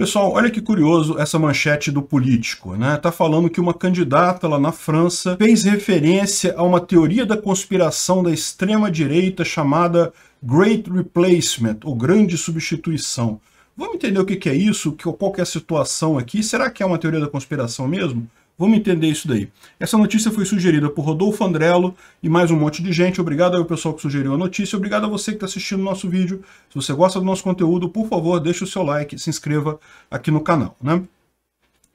Pessoal, olha que curioso essa manchete do político, né? Tá falando que uma candidata lá na França fez referência a uma teoria da conspiração da extrema-direita chamada Great Replacement, ou Grande Substituição. Vamos entender o que é isso, qual que é a situação aqui? Será que é uma teoria da conspiração mesmo? Vamos entender isso daí. Essa notícia foi sugerida por Rodolfo Andrello e mais um monte de gente. Obrigado ao pessoal que sugeriu a notícia. Obrigado a você que está assistindo o nosso vídeo. Se você gosta do nosso conteúdo, por favor, deixe o seu like, se inscreva aqui no canal. Né?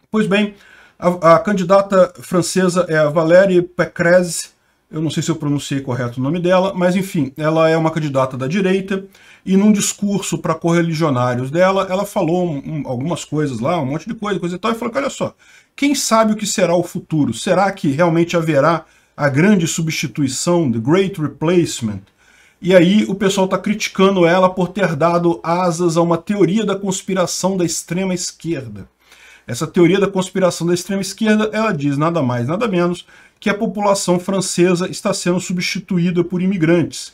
Pois bem, a, a candidata francesa é a Valérie Pécresse. Eu não sei se eu pronunciei correto o nome dela, mas enfim, ela é uma candidata da direita e num discurso para correligionários dela, ela falou um, algumas coisas lá, um monte de coisa, coisa e tal, e falou que olha só, quem sabe o que será o futuro? Será que realmente haverá a grande substituição, the great replacement? E aí o pessoal está criticando ela por ter dado asas a uma teoria da conspiração da extrema esquerda. Essa teoria da conspiração da extrema esquerda, ela diz nada mais, nada menos que a população francesa está sendo substituída por imigrantes.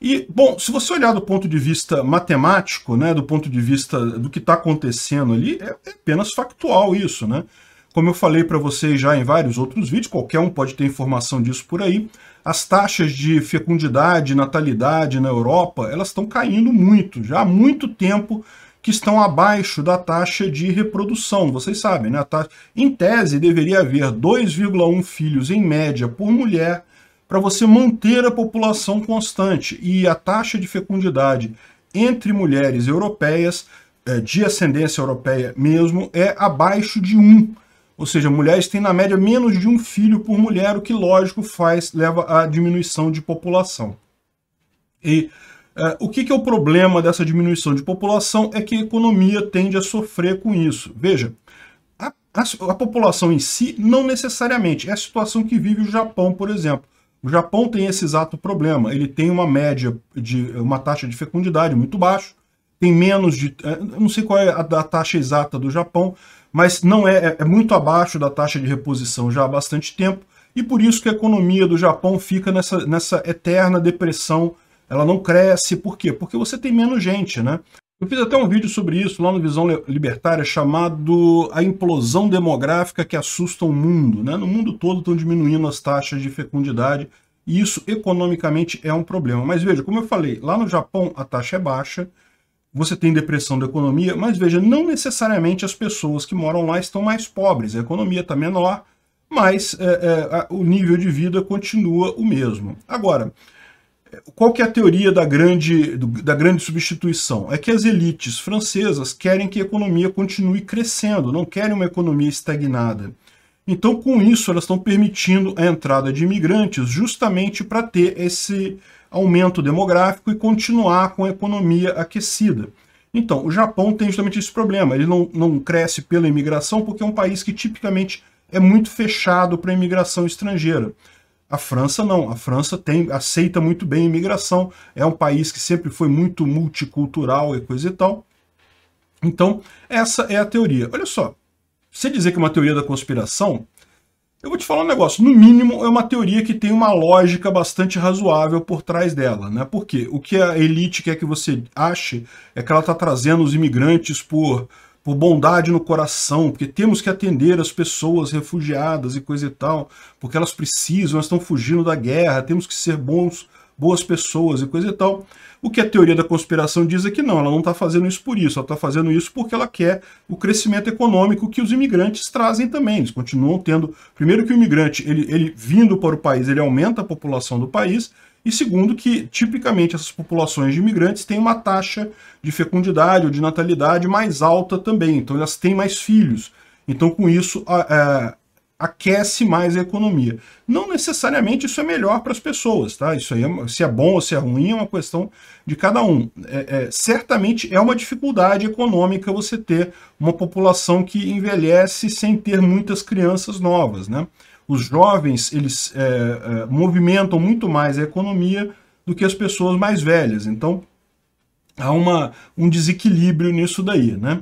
E, bom, se você olhar do ponto de vista matemático, né, do ponto de vista do que está acontecendo ali, é apenas factual isso, né? Como eu falei para vocês já em vários outros vídeos, qualquer um pode ter informação disso por aí, as taxas de fecundidade, natalidade na Europa, elas estão caindo muito, já há muito tempo que estão abaixo da taxa de reprodução. Vocês sabem, né? Taxa... Em tese, deveria haver 2,1 filhos em média por mulher para você manter a população constante. E a taxa de fecundidade entre mulheres europeias, eh, de ascendência europeia mesmo, é abaixo de 1. Ou seja, mulheres têm na média menos de um filho por mulher, o que lógico faz leva à diminuição de população. E uh, o que, que é o problema dessa diminuição de população é que a economia tende a sofrer com isso. Veja, a, a, a população em si não necessariamente é a situação que vive o Japão, por exemplo. O Japão tem esse exato problema. Ele tem uma média de uma taxa de fecundidade muito baixa tem menos de. É, eu não sei qual é a, a taxa exata do Japão, mas não é, é, é muito abaixo da taxa de reposição já há bastante tempo, e por isso que a economia do Japão fica nessa, nessa eterna depressão. Ela não cresce, por quê? Porque você tem menos gente, né? Eu fiz até um vídeo sobre isso lá no Visão Libertária chamado A Implosão Demográfica que Assusta o Mundo. Né? No mundo todo estão diminuindo as taxas de fecundidade e isso economicamente é um problema. Mas veja, como eu falei, lá no Japão a taxa é baixa, você tem depressão da economia, mas veja, não necessariamente as pessoas que moram lá estão mais pobres, a economia está menor, mas é, é, o nível de vida continua o mesmo. Agora, qual que é a teoria da grande, da grande substituição? É que as elites francesas querem que a economia continue crescendo, não querem uma economia estagnada. Então, com isso, elas estão permitindo a entrada de imigrantes justamente para ter esse, aumento demográfico e continuar com a economia aquecida. Então, o Japão tem justamente esse problema. Ele não, não cresce pela imigração porque é um país que tipicamente é muito fechado para a imigração estrangeira. A França não. A França tem, aceita muito bem a imigração. É um país que sempre foi muito multicultural e coisa e tal. Então, essa é a teoria. Olha só, você dizer que é uma teoria da conspiração, eu vou te falar um negócio, no mínimo é uma teoria que tem uma lógica bastante razoável por trás dela, né? Porque o que a elite quer que você ache é que ela está trazendo os imigrantes por, por bondade no coração, porque temos que atender as pessoas refugiadas e coisa e tal, porque elas precisam, elas estão fugindo da guerra, temos que ser bons boas pessoas e coisa e tal. O que a teoria da conspiração diz é que não, ela não está fazendo isso por isso, ela está fazendo isso porque ela quer o crescimento econômico que os imigrantes trazem também. Eles continuam tendo. Primeiro, que o imigrante, ele, ele vindo para o país, ele aumenta a população do país, e segundo que tipicamente essas populações de imigrantes têm uma taxa de fecundidade ou de natalidade mais alta também, então elas têm mais filhos. Então com isso a, é, aquece mais a economia. Não necessariamente isso é melhor para as pessoas, tá? Isso aí, é, se é bom ou se é ruim, é uma questão de cada um. É, é, certamente é uma dificuldade econômica você ter uma população que envelhece sem ter muitas crianças novas, né? Os jovens, eles é, é, movimentam muito mais a economia do que as pessoas mais velhas. Então, há uma, um desequilíbrio nisso daí, né?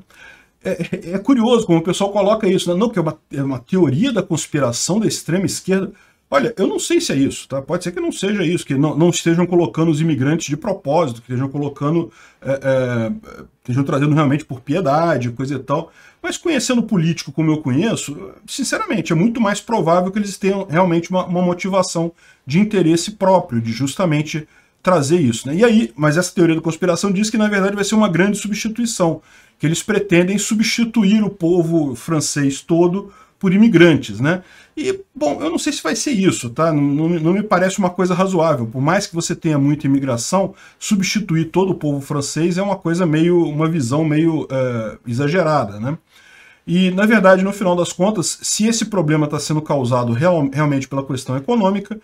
É, é, é, curioso como o pessoal coloca isso, né? não que é uma, é uma, teoria da conspiração da extrema esquerda. Olha, eu não sei se é isso, tá? Pode ser que não seja isso, que não, não estejam colocando os imigrantes de propósito, que estejam colocando, é, é estejam trazendo realmente por piedade, coisa e tal. Mas conhecendo político como eu conheço, sinceramente, é muito mais provável que eles tenham realmente uma, uma motivação de interesse próprio, de justamente trazer isso. Né? E aí, mas essa teoria da conspiração diz que na verdade vai ser uma grande substituição, que eles pretendem substituir o povo francês todo por imigrantes, né? E, bom, eu não sei se vai ser isso, tá? Não, não, não, me parece uma coisa razoável. Por mais que você tenha muita imigração, substituir todo o povo francês é uma coisa meio, uma visão meio uh, exagerada, né? E, na verdade, no final das contas, se esse problema está sendo causado real, realmente pela questão econômica,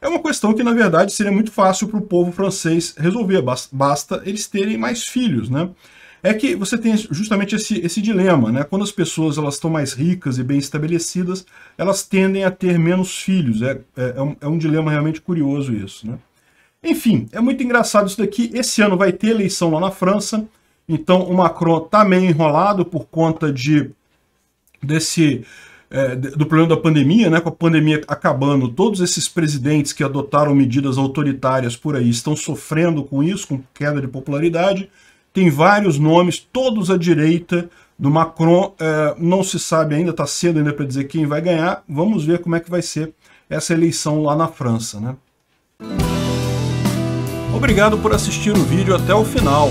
é uma questão que, na verdade, seria muito fácil para o povo francês resolver, basta eles terem mais filhos, né? É que você tem justamente esse, esse dilema, né? Quando as pessoas elas estão mais ricas e bem estabelecidas, elas tendem a ter menos filhos. É, é, é, um, é um dilema realmente curioso isso, né? Enfim, é muito engraçado isso daqui. Esse ano vai ter eleição lá na França, então o Macron está meio enrolado por conta de desse é, do problema da pandemia, né? Com a pandemia acabando, todos esses presidentes que adotaram medidas autoritárias por aí estão sofrendo com isso, com queda de popularidade. Tem vários nomes, todos à direita do Macron. É, não se sabe ainda, está cedo ainda para dizer quem vai ganhar. Vamos ver como é que vai ser essa eleição lá na França, né? Obrigado por assistir o vídeo até o final.